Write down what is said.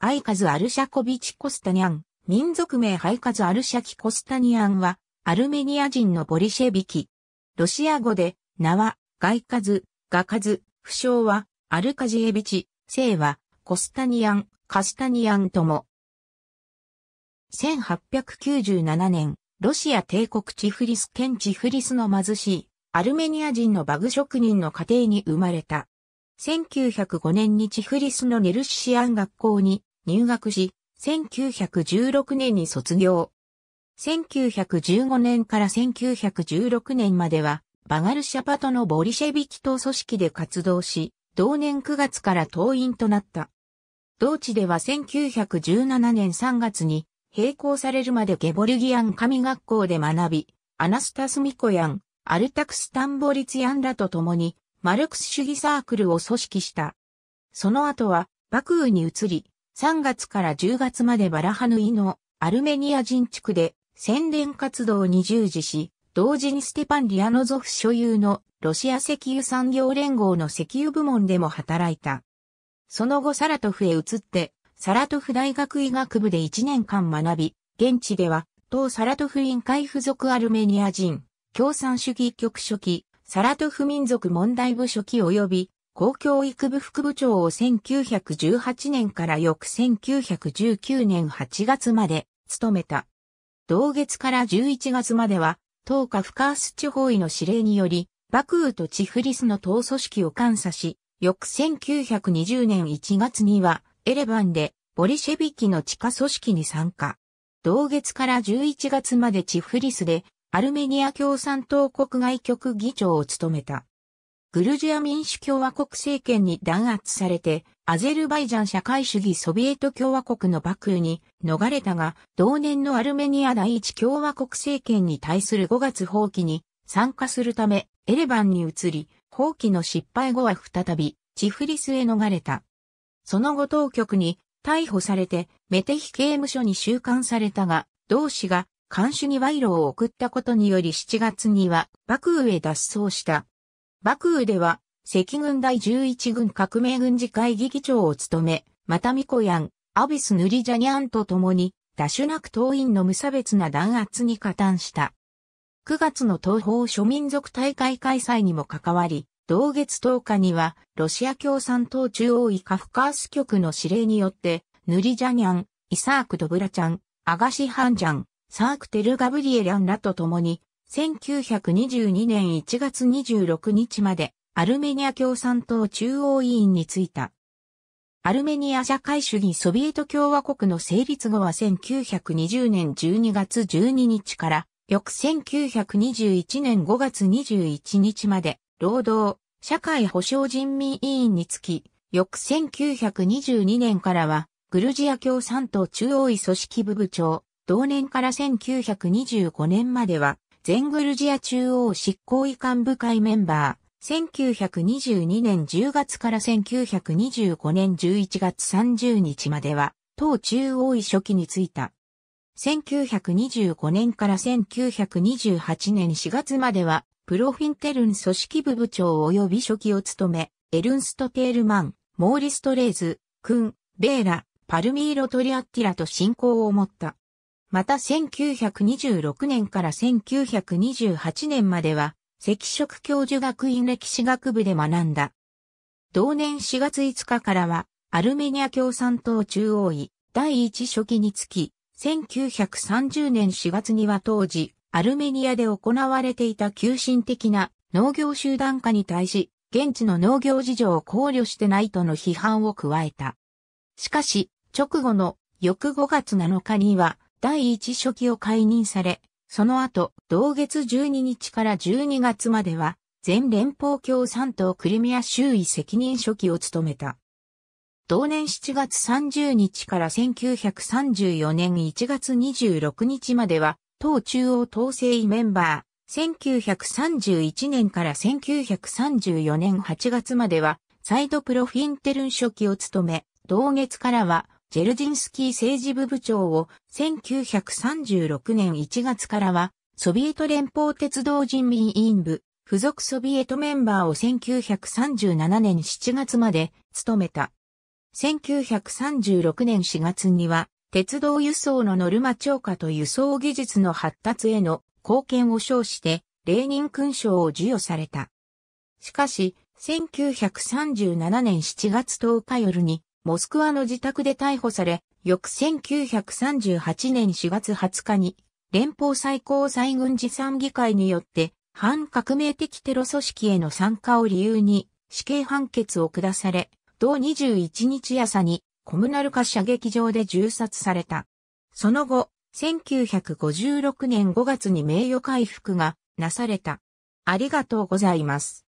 アイカズ・アルシャコビチ・コスタニャン、民族名ハイカズ・アルシャキ・コスタニアンは、アルメニア人のボリシェビキ。ロシア語で、名は、ガイカズ、ガカズ、不詳は、アルカジエビチ、姓は、コスタニアン、カスタニアンとも。1897年、ロシア帝国チフリス県チフリスの貧しい、アルメニア人のバグ職人の家庭に生まれた。1905年にチフリスのネルシアン学校に入学し、1916年に卒業。1915年から1916年までは、バガルシャパトのボリシェビキ党組織で活動し、同年9月から党員となった。同地では1917年3月に、並行されるまでゲボルギアン神学校で学び、アナスタス・ミコヤン、アルタクス・タンボリツヤンらと共に、マルクス主義サークルを組織した。その後は、幕府に移り、3月から10月までバラハヌイのアルメニア人地区で宣伝活動に従事し、同時にステパン・リアノゾフ所有のロシア石油産業連合の石油部門でも働いた。その後サラトフへ移って、サラトフ大学医学部で1年間学び、現地では、当サラトフ委員会附属アルメニア人、共産主義局書記、サラトフ民族問題部書記及び公共育部副部長を1918年から翌1919年8月まで務めた。同月から11月までは、東下深ス地方医の指令により、幕ーとチフリスの党組織を監査し、翌1920年1月には、エレバンで、ボリシェビキの地下組織に参加。同月から11月までチフリスで、アルメニア共産党国外局議長を務めた。グルジア民主共和国政権に弾圧されて、アゼルバイジャン社会主義ソビエト共和国の幕府に逃れたが、同年のアルメニア第一共和国政権に対する5月放棄に参加するため、エレバンに移り、放棄の失敗後は再び、チフリスへ逃れた。その後当局に逮捕されて、メテヒ刑務所に収監されたが、同氏が監守に賄賂を送ったことにより7月には幕府へ脱走した。幕府では、赤軍第11軍革命軍事会議議長を務め、またミコヤン、アビス・ヌリジャニャンと共に、ダシュナク党員の無差別な弾圧に加担した。9月の東方諸民族大会開催にも関わり、同月10日には、ロシア共産党中央委カフカース局の指令によって、ヌリジャニャン、イサーク・ドブラちゃん、アガシ・ハンジャン、サーク・テル・ガブリエランらと共に、1922年1月26日までアルメニア共産党中央委員に就いた。アルメニア社会主義ソビエト共和国の成立後は1920年12月12日から翌1921年5月21日まで労働社会保障人民委員につき、翌1922年からはグルジア共産党中央委組織部部長、同年から1925年までは全グルジア中央執行委幹部会メンバー、1922年10月から1925年11月30日までは、党中央委書記に就いた。1925年から1928年4月までは、プロフィンテルン組織部部長及び書記を務め、エルンスト・テールマン、モーリスト・レーズ、クン、ベーラ、パルミーロ・トリアッティラと親交を持った。また1926年から1928年までは、赤色教授学院歴史学部で学んだ。同年4月5日からは、アルメニア共産党中央委第一書記につき、1930年4月には当時、アルメニアで行われていた急進的な農業集団化に対し、現地の農業事情を考慮してないとの批判を加えた。しかし、直後の翌5月7日には、第一書記を解任され、その後、同月12日から12月までは、全連邦共産党クリミア周囲責任書記を務めた。同年7月30日から1934年1月26日までは、党中央統制委メンバー、1931年から1934年8月までは、サイドプロフィンテルン書記を務め、同月からは、ジェルジンスキー政治部部長を1936年1月からはソビエト連邦鉄道人民委員部付属ソビエトメンバーを1937年7月まで務めた。1936年4月には鉄道輸送のノルマ超過と輸送技術の発達への貢献を称してレーニン勲章を授与された。しかし、1937年7月10日夜にモスクワの自宅で逮捕され、翌1938年4月20日に、連邦最高裁軍事参議会によって、反革命的テロ組織への参加を理由に死刑判決を下され、同21日朝にコムナルカ射撃場で銃殺された。その後、1956年5月に名誉回復がなされた。ありがとうございます。